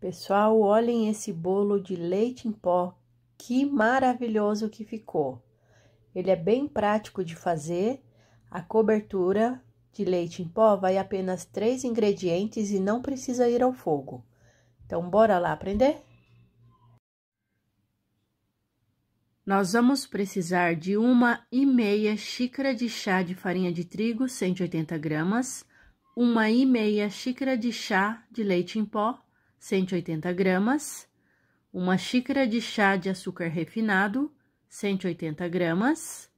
Pessoal, olhem esse bolo de leite em pó, que maravilhoso que ficou! Ele é bem prático de fazer. A cobertura de leite em pó vai apenas três ingredientes e não precisa ir ao fogo. Então, bora lá aprender? Nós vamos precisar de uma e meia xícara de chá de farinha de trigo, 180 gramas, uma e meia xícara de chá de leite em pó, 180 gramas, uma xícara de chá de açúcar refinado, 180 gramas,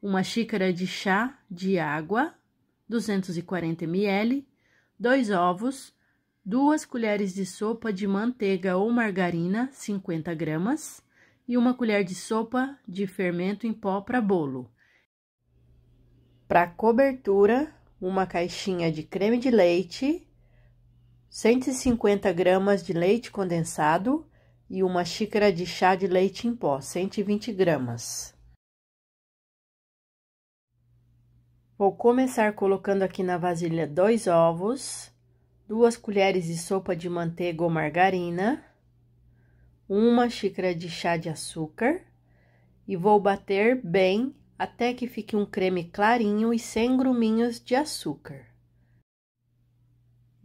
uma xícara de chá de água, 240 ml, dois ovos, duas colheres de sopa de manteiga ou margarina, 50 gramas, e uma colher de sopa de fermento em pó para bolo. Para cobertura, uma caixinha de creme de leite, 150 gramas de leite condensado e uma xícara de chá de leite em pó, 120 gramas. Vou começar colocando aqui na vasilha dois ovos, duas colheres de sopa de manteiga ou margarina, uma xícara de chá de açúcar e vou bater bem até que fique um creme clarinho e sem gruminhos de açúcar.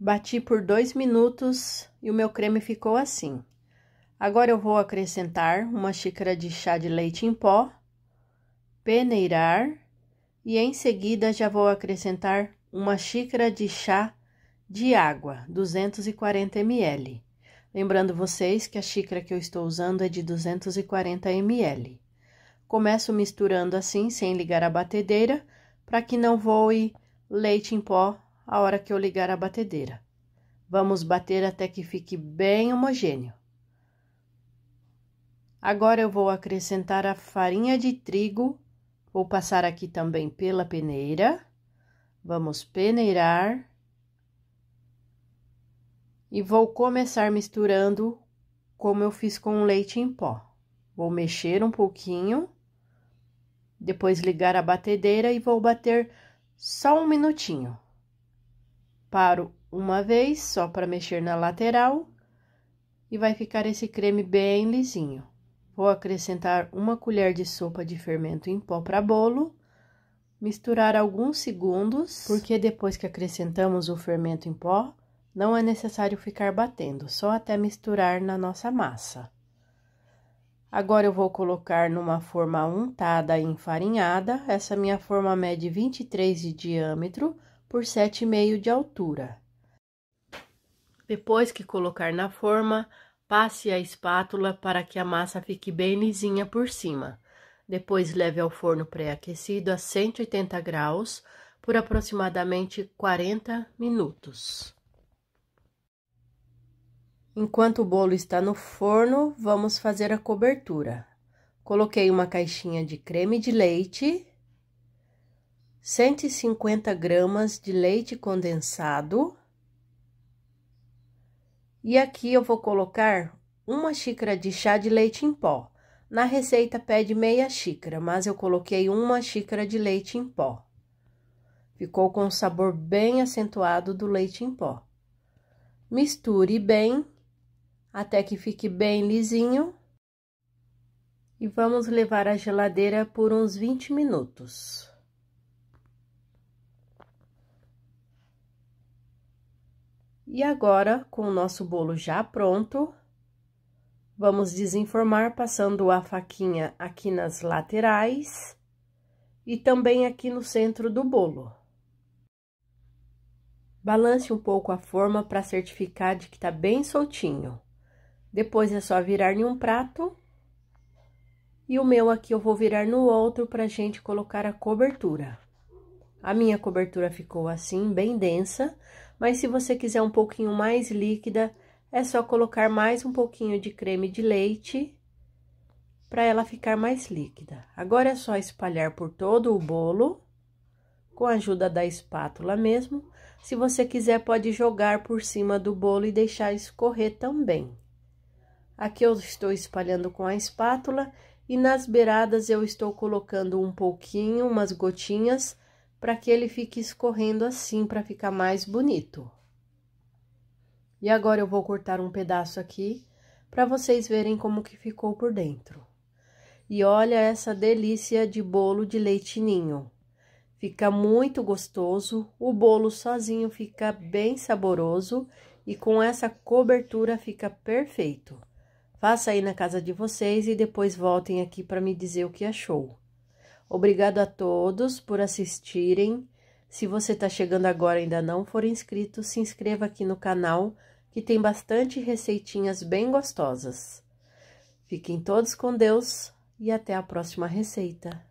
Bati por dois minutos e o meu creme ficou assim. Agora eu vou acrescentar uma xícara de chá de leite em pó, peneirar e em seguida já vou acrescentar uma xícara de chá de água, 240 ml. Lembrando vocês que a xícara que eu estou usando é de 240 ml. Começo misturando assim, sem ligar a batedeira, para que não voe leite em pó a hora que eu ligar a batedeira. Vamos bater até que fique bem homogêneo. Agora eu vou acrescentar a farinha de trigo, vou passar aqui também pela peneira. Vamos peneirar. E vou começar misturando como eu fiz com o leite em pó. Vou mexer um pouquinho, depois ligar a batedeira e vou bater só um minutinho. Paro uma vez só para mexer na lateral e vai ficar esse creme bem lisinho. Vou acrescentar uma colher de sopa de fermento em pó para bolo, misturar alguns segundos, porque depois que acrescentamos o fermento em pó, não é necessário ficar batendo, só até misturar na nossa massa. Agora eu vou colocar numa forma untada e enfarinhada, essa minha forma mede 23 de diâmetro, por 7,5 de altura. Depois que colocar na forma, passe a espátula para que a massa fique bem lisinha por cima. Depois leve ao forno pré-aquecido a 180 graus por aproximadamente 40 minutos. Enquanto o bolo está no forno, vamos fazer a cobertura. Coloquei uma caixinha de creme de leite 150 gramas de leite condensado. E aqui eu vou colocar uma xícara de chá de leite em pó. Na receita pede meia xícara, mas eu coloquei uma xícara de leite em pó. Ficou com o um sabor bem acentuado do leite em pó. Misture bem, até que fique bem lisinho. E vamos levar à geladeira por uns 20 minutos. E agora, com o nosso bolo já pronto, vamos desenformar passando a faquinha aqui nas laterais e também aqui no centro do bolo. Balance um pouco a forma para certificar de que está bem soltinho. Depois é só virar em um prato. E o meu aqui eu vou virar no outro para gente colocar a cobertura. A minha cobertura ficou assim, bem densa, mas se você quiser um pouquinho mais líquida, é só colocar mais um pouquinho de creme de leite para ela ficar mais líquida. Agora é só espalhar por todo o bolo, com a ajuda da espátula mesmo. Se você quiser, pode jogar por cima do bolo e deixar escorrer também. Aqui eu estou espalhando com a espátula e nas beiradas eu estou colocando um pouquinho, umas gotinhas, para que ele fique escorrendo assim, para ficar mais bonito. E agora eu vou cortar um pedaço aqui, para vocês verem como que ficou por dentro. E olha essa delícia de bolo de leitinho. Fica muito gostoso, o bolo sozinho fica bem saboroso e com essa cobertura fica perfeito. Faça aí na casa de vocês e depois voltem aqui para me dizer o que achou. Obrigado a todos por assistirem. Se você está chegando agora e ainda não for inscrito, se inscreva aqui no canal, que tem bastante receitinhas bem gostosas. Fiquem todos com Deus e até a próxima receita.